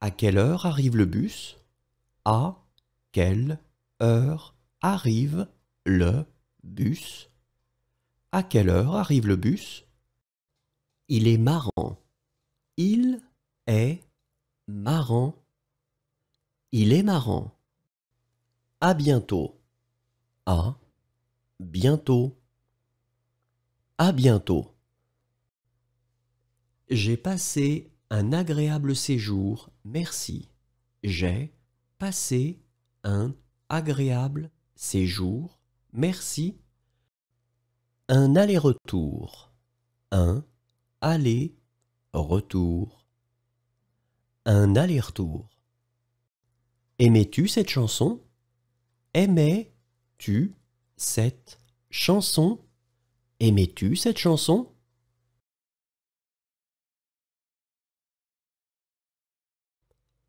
À quelle heure arrive le bus À quelle heure arrive le bus À quelle heure arrive le bus Il est marrant. Il est marrant. Il est marrant. À bientôt. À bientôt. À bientôt. J'ai passé un agréable séjour, merci. J'ai passé un agréable séjour, merci. Un aller-retour, un aller-retour, un aller-retour. Aimais-tu cette chanson Aimais-tu cette chanson Aimais-tu cette chanson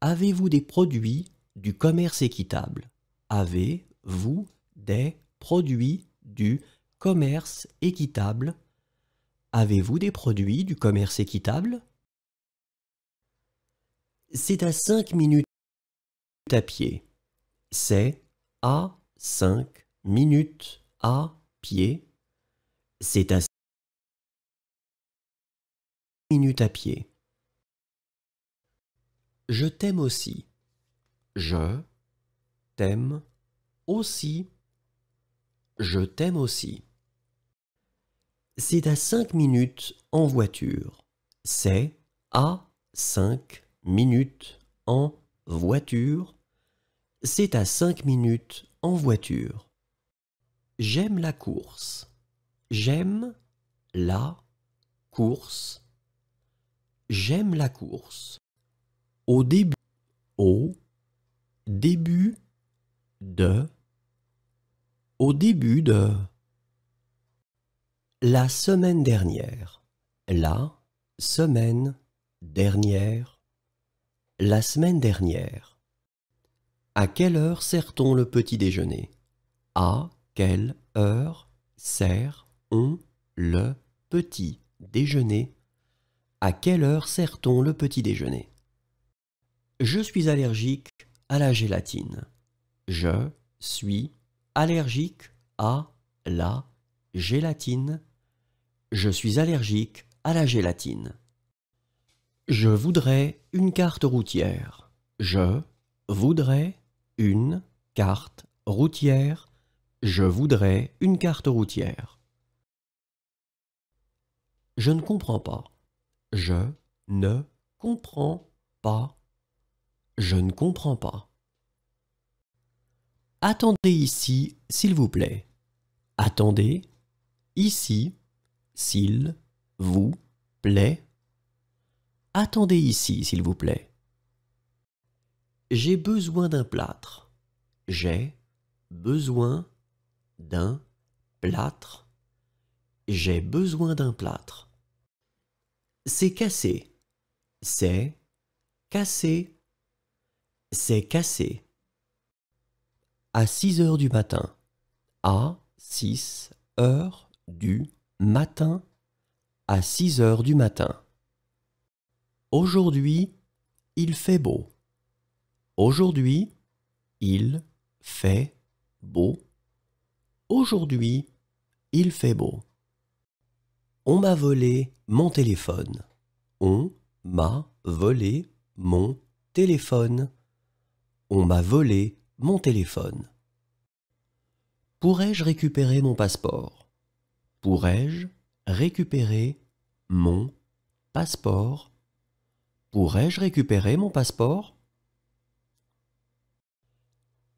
Avez-vous des produits du commerce équitable Avez-vous des produits du commerce équitable Avez-vous des produits du commerce équitable C'est à 5 minutes à pied. C'est à 5 minutes à pied. C'est à 5 minutes à pied. Je t'aime aussi. Je t'aime aussi. Je t'aime aussi. C'est à cinq minutes en voiture. C'est à cinq minutes en voiture. C'est à cinq minutes en voiture. J'aime la course. J'aime la course. J'aime la course au début, au début de, au début de. La semaine dernière, la semaine dernière, la semaine dernière. À quelle heure sert-on le petit déjeuner À quelle heure sert-on le petit déjeuner À quelle heure sert-on le petit déjeuner je suis allergique à la gélatine. Je suis allergique à la gélatine. Je suis allergique à la gélatine. Je voudrais une carte routière. Je voudrais une carte routière. Je voudrais une carte routière. Je ne comprends pas. Je ne comprends pas. Je ne comprends pas. Attendez ici, s'il vous plaît. Attendez ici, s'il vous plaît. Attendez ici, s'il vous plaît. J'ai besoin d'un plâtre. J'ai besoin d'un plâtre. J'ai besoin d'un plâtre. C'est cassé. C'est cassé. « C'est cassé. À 6 heures du matin. À 6 heures du matin. À 6 heures du matin. Aujourd'hui, il fait beau. Aujourd'hui, il fait beau. Aujourd'hui, il fait beau. On m'a volé mon téléphone. On m'a volé mon téléphone. On m'a volé mon téléphone. Pourrais-je récupérer mon passeport Pourrais-je récupérer mon passeport Pourrais-je récupérer mon passeport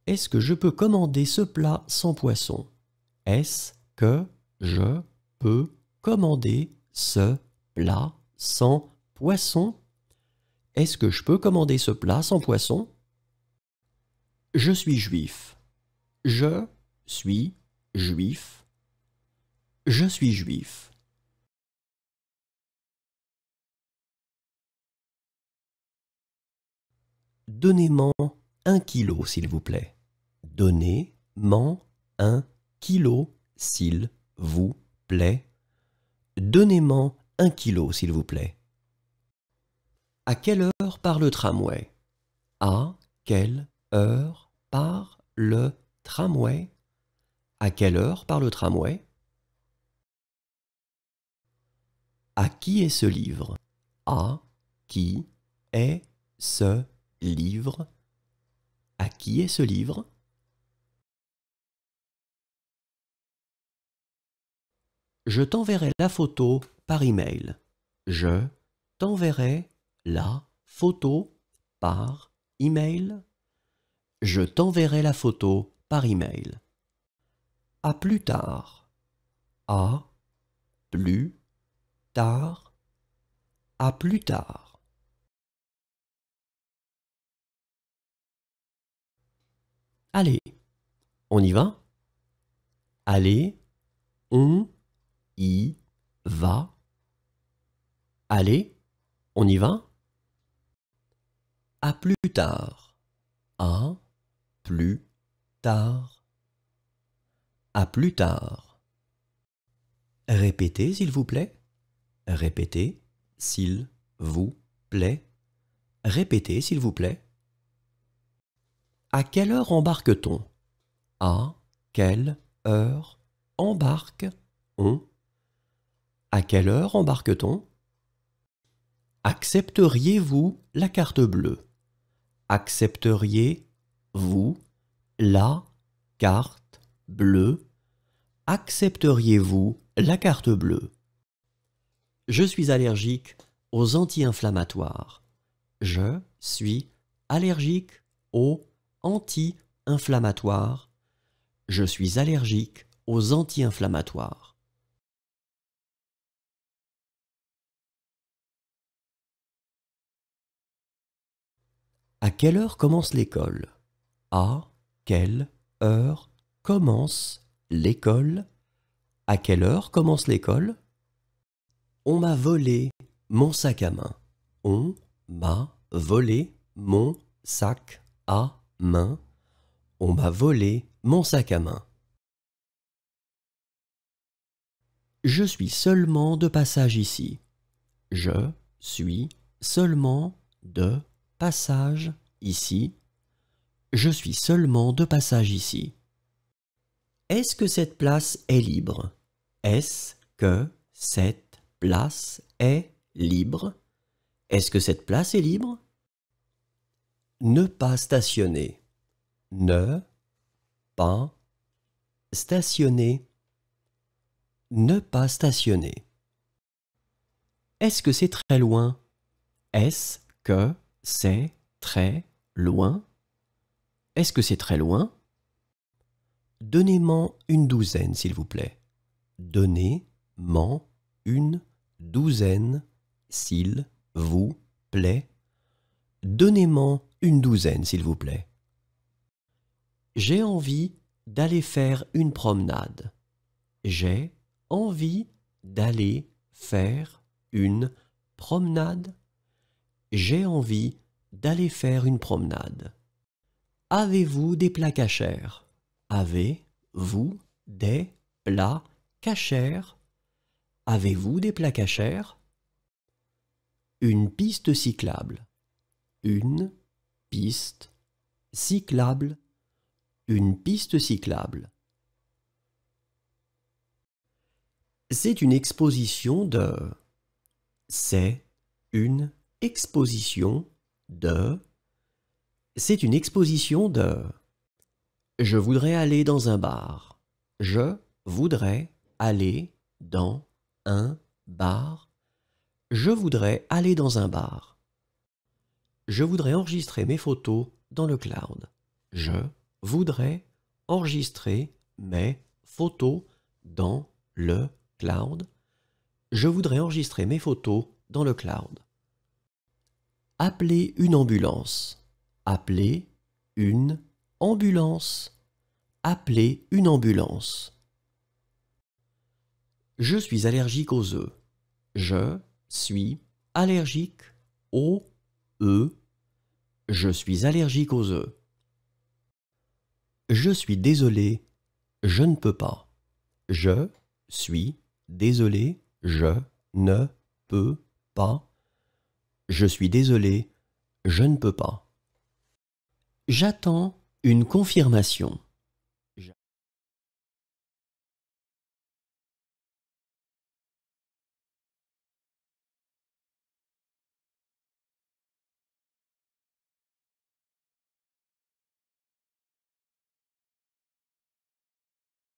Est-ce que je peux commander ce plat sans poisson Est-ce que je peux commander ce plat sans poisson Est-ce que je peux commander ce plat sans poisson je suis juif. Je suis juif. Je suis juif. Donnez-moi un kilo, s'il vous plaît. Donnez-moi un kilo, s'il vous plaît. Donnez-moi un kilo, s'il vous plaît. À quelle heure part le tramway À quelle heure par le tramway. À quelle heure par le tramway À qui est ce livre À qui est ce livre À qui est ce livre Je t'enverrai la photo par email. Je t'enverrai la photo par email. Je t'enverrai la photo par email. À plus tard. À plus tard. À plus tard. Allez, on y va Allez, on y va. Allez, on y va À plus tard. À plus tard. À plus tard. Répétez, s'il vous plaît. Répétez, s'il vous plaît. Répétez, s'il vous plaît. À quelle heure embarque-t-on À quelle heure embarque-on À quelle heure embarque-t-on Accepteriez-vous la carte bleue Accepteriez vous, la carte bleue Accepteriez-vous la carte bleue Je suis allergique aux anti-inflammatoires. Je suis allergique aux anti-inflammatoires. Je suis allergique aux anti-inflammatoires. À quelle heure commence l'école à quelle heure commence l'école À quelle heure commence l'école On m'a volé mon sac à main. On m'a volé mon sac à main. On m'a volé mon sac à main. Je suis seulement de passage ici. Je suis seulement de passage ici je suis seulement de passage ici. Est-ce que cette place est libre Est-ce que cette place est libre Est-ce que cette place est libre Ne pas stationner. Ne pas stationner. Ne pas stationner. Est-ce que c'est très loin Est-ce que c'est très loin est-ce que c'est très loin Donnez-m'en une douzaine, s'il vous plaît. Donnez-m'en une douzaine, s'il vous plaît. Donnez-m'en une douzaine, s'il vous plaît. J'ai envie d'aller faire une promenade. J'ai envie d'aller faire une promenade. J'ai envie d'aller faire une promenade. Avez-vous des plats cachers Avez-vous des plats cachers Avez-vous des plats cachers Une piste cyclable. Une piste cyclable. Une piste cyclable. C'est une exposition de. C'est une exposition de. C'est une exposition de Je voudrais aller dans un bar. Je voudrais aller dans un bar. Je voudrais aller dans un bar. Je voudrais enregistrer mes photos dans le cloud. Je voudrais enregistrer mes photos dans le cloud. Je voudrais enregistrer mes photos dans le cloud. Appeler une ambulance. Appeler une ambulance. Appeler une ambulance. Je suis allergique aux œufs. Je suis allergique aux œufs. Je suis allergique aux œufs. Je suis désolé. Je ne peux pas. Je suis désolé. Je ne peux pas. Je suis désolé. Je ne peux pas. J'attends une confirmation.